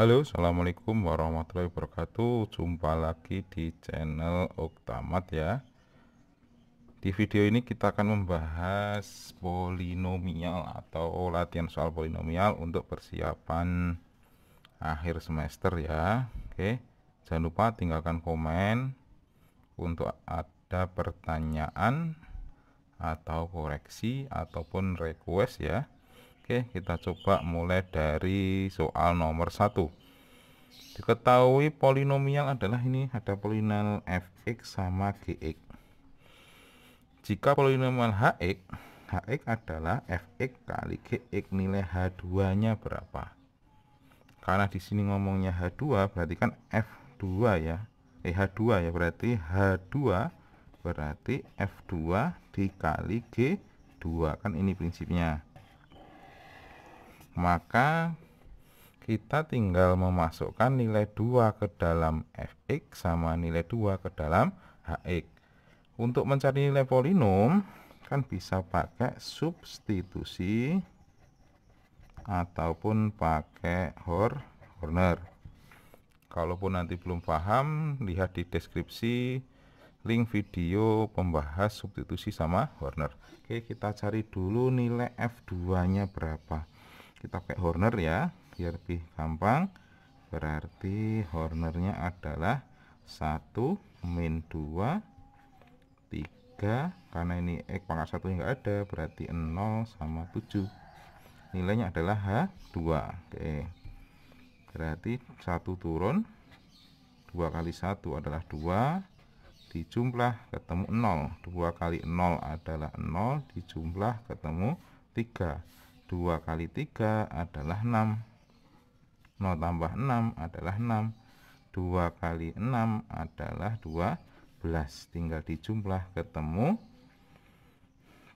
Halo assalamualaikum warahmatullahi wabarakatuh jumpa lagi di channel Oktamat ya di video ini kita akan membahas polinomial atau latihan soal polinomial untuk persiapan akhir semester ya Oke jangan lupa tinggalkan komen untuk ada pertanyaan atau koreksi ataupun request ya Oke kita coba mulai dari soal nomor 1 Diketahui polinomial adalah ini ada polinomial fx sama gx Jika polinomial hx hx adalah fx kali gx nilai h2 nya berapa karena di sini ngomongnya H2 berarti kan F2 ya eh H2 ya berarti H2 berarti F2 dikali G2 kan ini prinsipnya maka kita tinggal memasukkan nilai 2 ke dalam fx sama nilai 2 ke dalam hx untuk mencari nilai polinom kan bisa pakai substitusi ataupun pakai hor Horner kalaupun nanti belum paham lihat di deskripsi link video pembahas substitusi sama horner Oke kita cari dulu nilai F2 nya berapa kita pakai horner ya biar lebih gampang berarti hornernya adalah 1 min 2 3 karena ini X pangkat 1 enggak ada berarti 0 sama 7 nilainya adalah H2 oke berarti 1 turun 2 kali 1 adalah 2 dijumlah ketemu 0 2 kali 0 adalah 0 dijumlah ketemu 3 2 kali 3 adalah 6 0 tambah 6 adalah 6 2 kali 6 adalah 12 tinggal dijumlah ketemu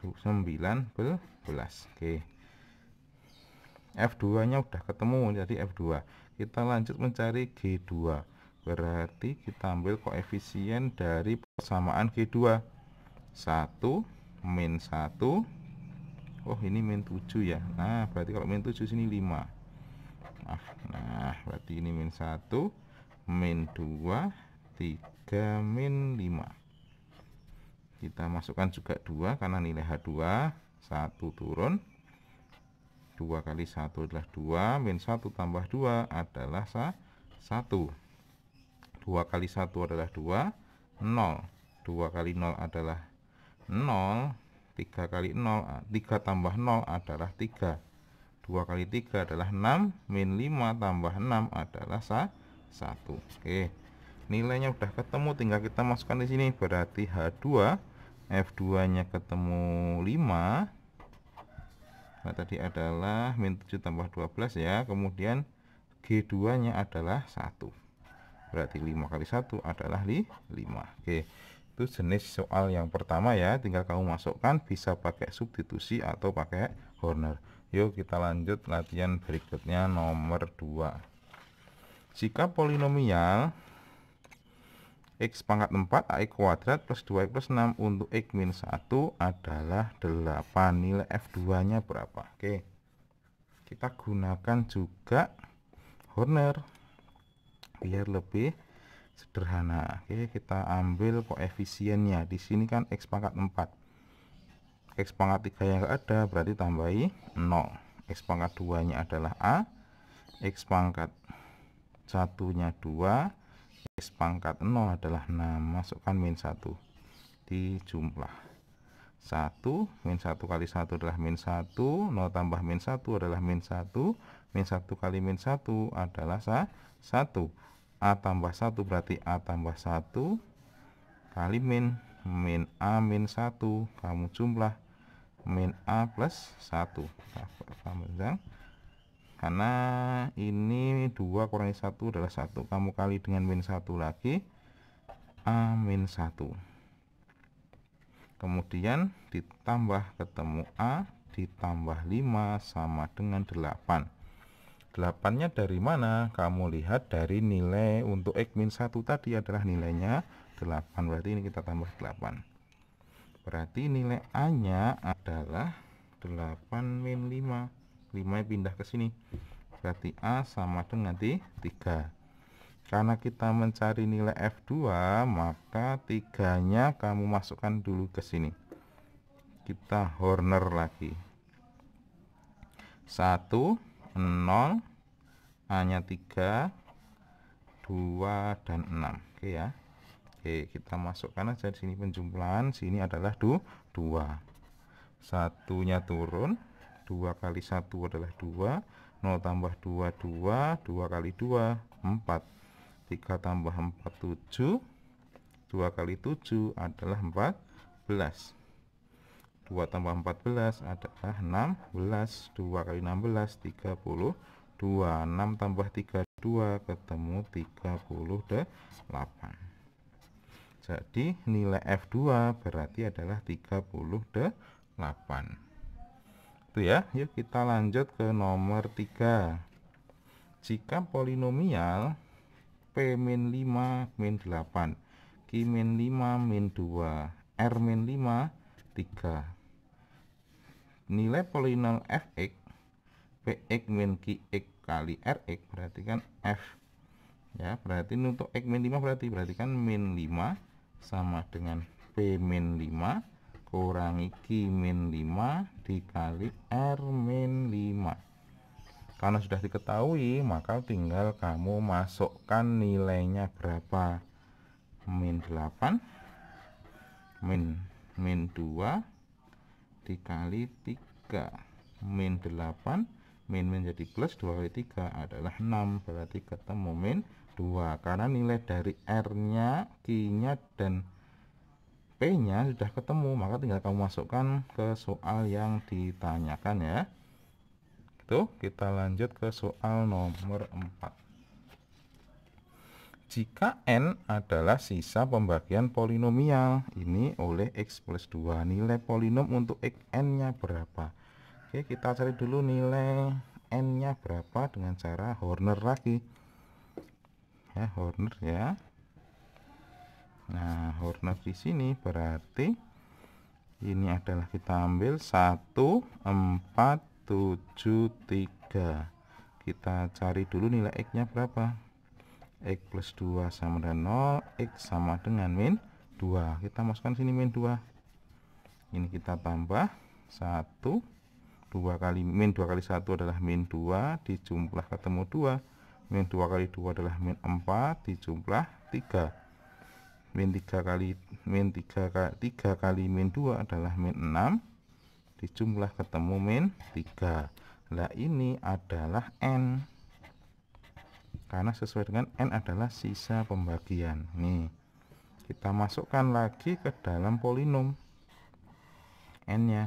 19 oke F2 nya udah ketemu jadi F2 kita lanjut mencari G2 berarti kita ambil koefisien dari persamaan G2 1 min 1 oh ini min 7 ya nah berarti kalau min 7 sini 5 Nah, nah berarti ini min 1 min 2 3 min 5 kita masukkan juga 2 karena nilai H2 1 turun 2 kali 1 adalah 2 min 1 tambah 2 adalah 1 2 kali 1 adalah 2 0 2 kali 0 adalah 0 3 kali 0, 3 eh, tambah 0 adalah 3 2 kali 3 adalah 6 Min 5 tambah 6 adalah 1 Oke Nilainya udah ketemu tinggal kita masukkan di sini Berarti H2 F2 nya ketemu 5 Nah tadi adalah Min 7 tambah 12 ya Kemudian G2 nya adalah 1 Berarti 5 kali 1 adalah 5 Oke itu jenis soal yang pertama ya tinggal kamu masukkan bisa pakai substitusi atau pakai corner yuk kita lanjut latihan berikutnya nomor 2 jika polinomial X pangkat 4 AI kuadrat plus 2 plus 6 untuk X minus 1 adalah 8 nilai F2 nya berapa oke kita gunakan juga corner biar lebih sederhana oke kita ambil koefisiennya di sini kan x pangkat 4 x pangkat 3 yang ada berarti tambahi 0 x pangkat 2 nya adalah a x pangkat 1 nya 2 x pangkat 0 adalah 6 masukkan min 1 di jumlah 1 min 1 kali 1 adalah min 1 0 tambah min 1 adalah min 1 min 1 kali min 1 adalah 1 A tambah 1 berarti A tambah 1 kali min min A min 1 kamu jumlah min A plus 1 nah, karena ini 2 kurangi 1 adalah 1 kamu kali dengan min 1 lagi A min 1 kemudian ditambah ketemu A ditambah 5 sama dengan 8 8 8-nya dari mana? Kamu lihat dari nilai untuk X min 1 tadi adalah nilainya 8. Berarti ini kita tambah 8. Berarti nilai A-nya adalah 8 min 5. 5 nya pindah ke sini. Berarti A sama dengan 3. Karena kita mencari nilai F2, maka 3 nya kamu masukkan dulu ke sini. Kita horner lagi. 1, 0, hanya 3 2 dan 6 oke ya Oke kita masukkan aja di sini penjumlahan sini adalah 2 satunya turun 2 kali 1 adalah 2 0 tambah 2 2 2 kali 2 4 3 tambah 4 7 2 kali 7 adalah 14 2 tambah 14 adalah 16 2 kali 16 30 26 tambah 32 ketemu 38 jadi nilai F2 berarti adalah 38 itu ya yuk kita lanjut ke nomor 3 jika polinomial P min 5 min 8 Q min 5 min 2 R min 5 3 nilai polinom fx PX min QX kali RX berarti kan F ya berarti ini untuk X min 5 berarti berarti kan min 5 sama dengan P min 5 kurangi Q min 5 dikali R min 5 karena sudah diketahui maka tinggal kamu masukkan nilainya berapa min 8 min min 2 dikali 3 min 8 min min jadi plus 2 kali 3 adalah 6 berarti ketemu min 2 karena nilai dari R nya Q nya dan P nya sudah ketemu maka tinggal kamu masukkan ke soal yang ditanyakan ya itu kita lanjut ke soal nomor 4 jika n adalah sisa pembagian polinomial ini oleh x plus 2 nilai polinom untuk xn nya berapa Oke kita cari dulu nilai n nya berapa dengan cara Horner lagi ya Horner ya nah Horner di sini berarti ini adalah kita ambil 1 4 7 3 kita cari dulu nilai X nya berapa X plus 2 sama dengan 0 X sama dengan min 2 kita masukkan sini min 2 ini kita tambah 1 2 kali min 2 kali 1 adalah min 2 dijumlah ketemu 2 min 2 kali 2 adalah min 4 dijumlah 3 min 3 kali min 3 kali 3 kali min 2 adalah min 6 dijumlah ketemu min 3 nah ini adalah n karena sesuai dengan n adalah sisa pembagian nih kita masukkan lagi ke dalam polinom n nya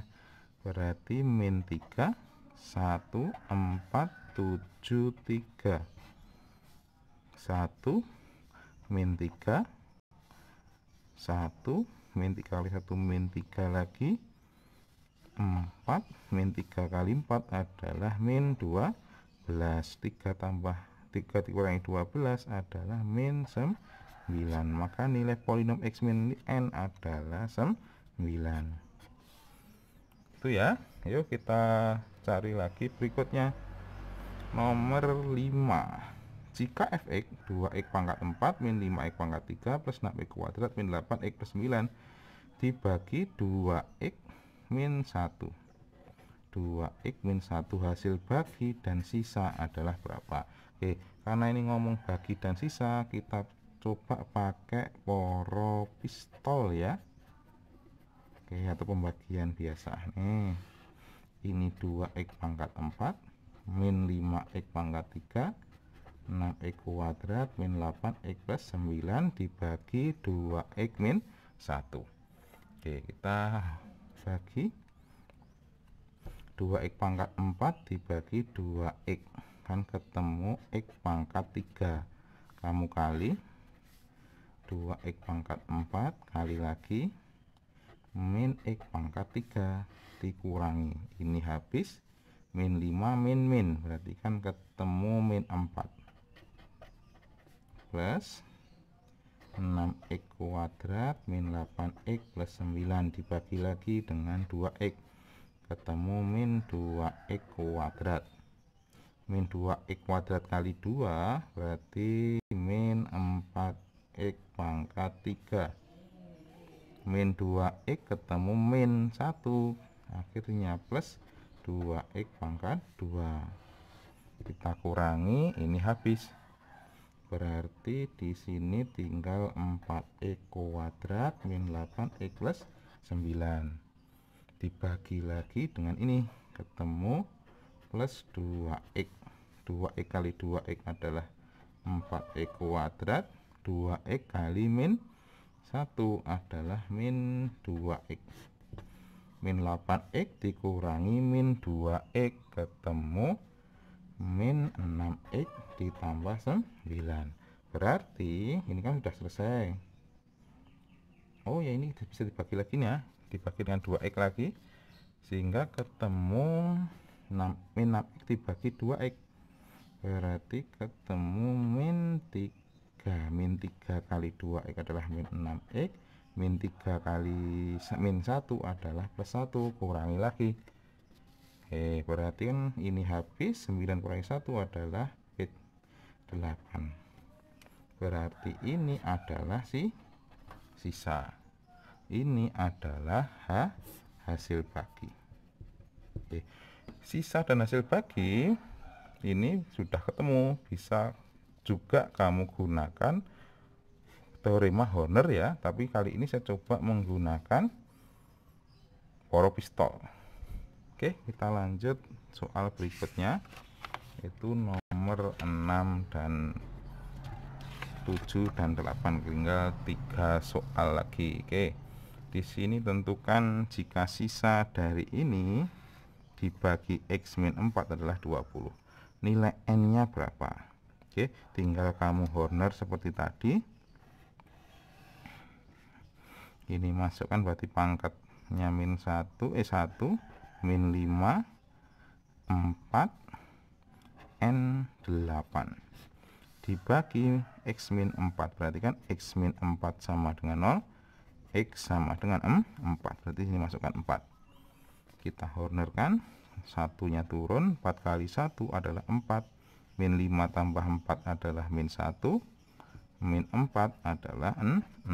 berarti min 3 1 4 7 3 1 min 3 1 min 3 kali 1 min 3 lagi 4 min 3 kali 4 adalah min 12 3 tambah 3 dikurangi 12 adalah min 9 maka nilai polinom x min n adalah 9 itu ya yuk kita cari lagi berikutnya nomor 5 jika fx 2x pangkat 4 min 5x pangkat 3 plus 6x kuadrat min 8x plus 9 dibagi 2x min 1 2x min 1 hasil bagi dan sisa adalah berapa Oke karena ini ngomong bagi dan sisa kita coba pakai poro pistol ya oke okay, atau pembagian biasa nih ini 2x pangkat 4 min 5x pangkat 3 6x kuadrat min 8x plus 9 dibagi 2x min 1 oke okay, kita bagi 2x pangkat 4 dibagi 2x kan ketemu x pangkat 3 kamu kali 2x pangkat 4 kali lagi min X pangkat 3 dikurangi ini habis min 5 min min berarti kan ketemu min 4 plus 6x kuadrat min 8x plus 9 dibagi lagi dengan 2x ketemu min 2x kuadrat min 2x kuadrat kali 2 berarti min 4x pangkat 3 min 2x ketemu min 1 akhirnya plus 2x pangkat 2 kita kurangi ini habis berarti di sini tinggal 4x kuadrat min 8x plus 9 dibagi lagi dengan ini ketemu plus 2x 2x kali 2x adalah 4x kuadrat 2x kali min 1 adalah min 2x min 8x dikurangi min 2x ketemu min 6x ditambah 9 berarti ini kan sudah selesai oh ya ini bisa dibagi lagi nih ya dibagi dengan 2x lagi sehingga ketemu 6, min 6x dibagi 2x berarti ketemu min 3 3 min 3 kali 2 X adalah min 6 X min 3 kali min 1 adalah plus 1 kurangi lagi Oke eh, berarti kan ini habis 9 kurangi 1 adalah 8 berarti ini adalah si sisa ini adalah H, hasil bagi Oke. sisa dan hasil bagi ini sudah ketemu bisa juga kamu gunakan teorema Horner ya tapi kali ini saya coba menggunakan poro pistol oke kita lanjut soal berikutnya itu nomor 6 dan 7 dan 8 tinggal tiga soal lagi oke di sini tentukan jika sisa dari ini dibagi X min 4 adalah 20 nilai N nya berapa Oke, tinggal kamu corner seperti tadi. Ini masukkan berarti pangkatnya min 1, eh 1, min 5, 4, N 8. Dibagi X min 4, berarti kan X min 4 sama dengan 0, X sama dengan M, 4. Berarti ini masukkan 4. Kita hornerkan, satunya turun, 4 kali 1 adalah 4, min 5 tambah 4 adalah min 1 min 4 adalah 0 4 4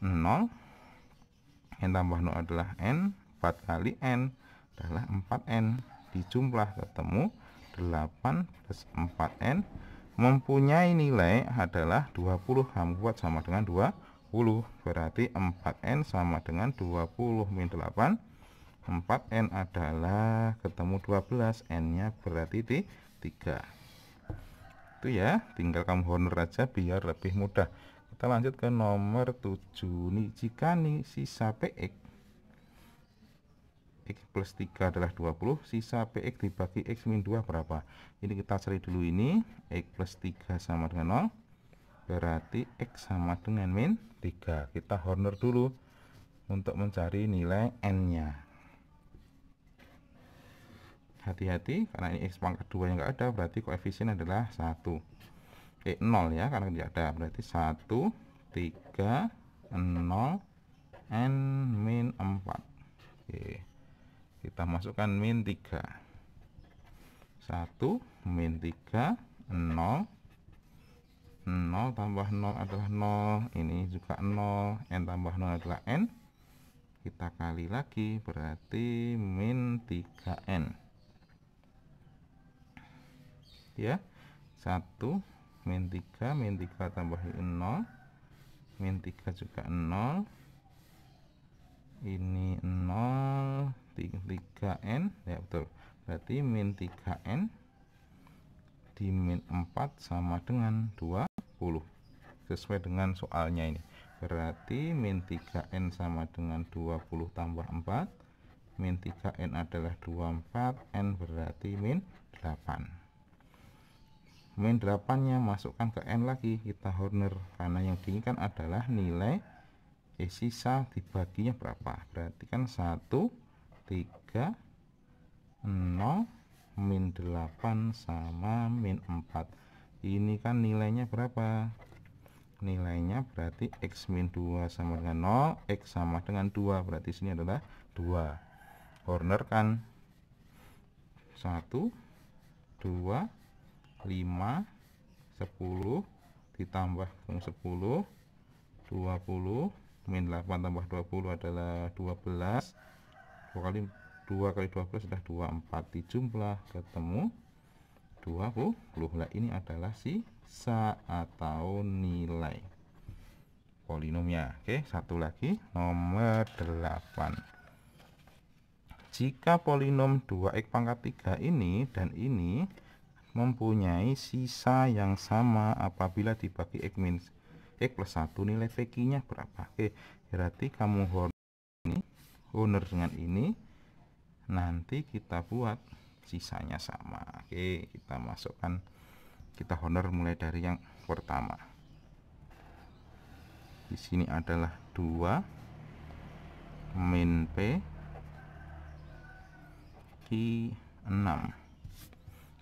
0 n tambah 0 adalah n 4 kali n adalah 4n dijumlah ketemu 8 plus 4n mempunyai nilai adalah 20 kamu buat sama dengan 20 berarti 4n sama dengan 20 min 8 4n adalah ketemu 12 n nya berarti di 3 itu ya tinggal kamu honor aja biar lebih mudah kita lanjut ke nomor 7 nih jika nih sisa px x plus 3 adalah 20 sisa px dibagi x min 2 berapa ini kita cari dulu ini x plus 3 sama dengan 0 berarti x sama dengan min 3 kita honor dulu untuk mencari nilai n nya hati-hati karena ini X pangkat 2 yang enggak ada berarti koefisien adalah 1 eh 0 ya karena tidak ada berarti 1 3 0 n min 4 Oke. kita masukkan min 3 1 min 3 0 0 tambah 0 adalah 0 ini juga 0 n tambah 0 adalah n kita kali lagi berarti min 3n ya 1 min 3 min 3 tambahin 0 min 3 juga 0 ini 0 3n ya betul berarti min 3n di min 4 sama dengan 20 sesuai dengan soalnya ini berarti min 3n sama dengan 20 tambah 4 min 3n adalah 24 n berarti min 8 main 8 nya masukkan ke N lagi kita honor karena yang diinginkan adalah nilai e sisa dibaginya berapa berarti kan 1 3 0 min 8 sama min 4 ini kan nilainya berapa nilainya berarti X min 2 sama dengan 0 X sama dengan 2 berarti sini adalah 2 corner kan 1 2 5 10 ditambah 10 20 min 8 tambah 20 adalah 12 2 kali 2 kali 12 adalah 24 di jumlah ketemu 20 lah ini adalah sisa atau nilai polinomnya oke satu lagi nomor 8 jika polinom 2x pangkat 3 ini dan ini mempunyai sisa yang sama apabila dibagi X minus X plus 1 nilai VQ nya berapa oke berarti kamu honor ini owner dengan ini nanti kita buat sisanya sama oke kita masukkan kita honor mulai dari yang pertama di sini adalah 2 min P Q 6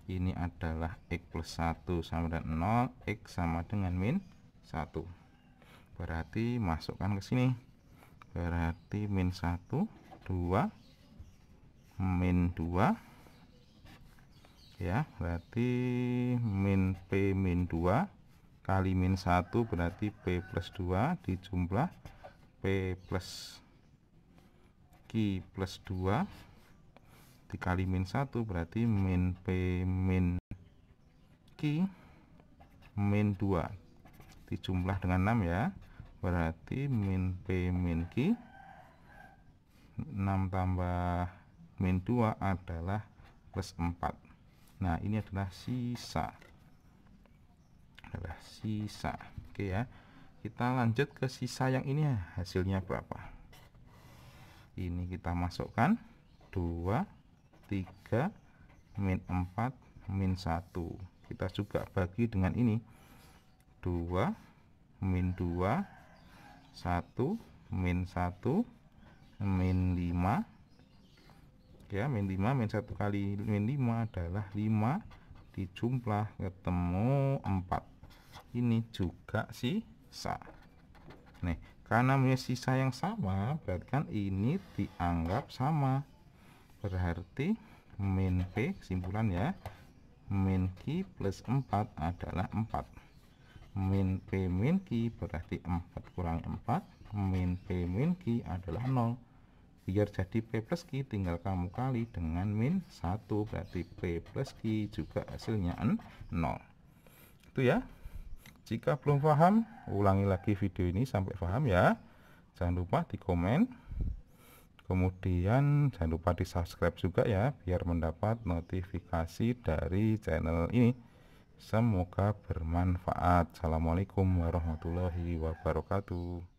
ini adalah X plus 1 sama dengan 0 X sama dengan min 1 berarti masukkan ke sini berarti min 1 2 min 2 ya berarti min P min 2 kali min 1 berarti P plus 2 dijumlah P plus Q plus 2 dikali min 1 berarti min P min Q min 2 dijumlah dengan 6 ya berarti min P min Q 6 tambah min 2 adalah plus 4 nah ini adalah sisa adalah sisa oke ya kita lanjut ke sisa yang ini ya. hasilnya berapa ini kita masukkan 2 3 min 4 min 1 kita juga bagi dengan ini 2 min 2 1 min 1 min 5 ya min 5 min 1 kali min 5 adalah 5 dijumlah ketemu 4 ini juga sisa nih karena punya sisa yang sama berarti kan ini dianggap sama berarti min P kesimpulan ya min Q plus 4 adalah 4 min P min Q berarti 4 kurang 4 min P min Q adalah 0 biar jadi P plus Q tinggal kamu kali dengan min 1 berarti P plus Q juga hasilnya 0 itu ya jika belum paham ulangi lagi video ini sampai paham ya jangan lupa di komen kemudian jangan lupa di subscribe juga ya biar mendapat notifikasi dari channel ini semoga bermanfaat assalamualaikum warahmatullahi wabarakatuh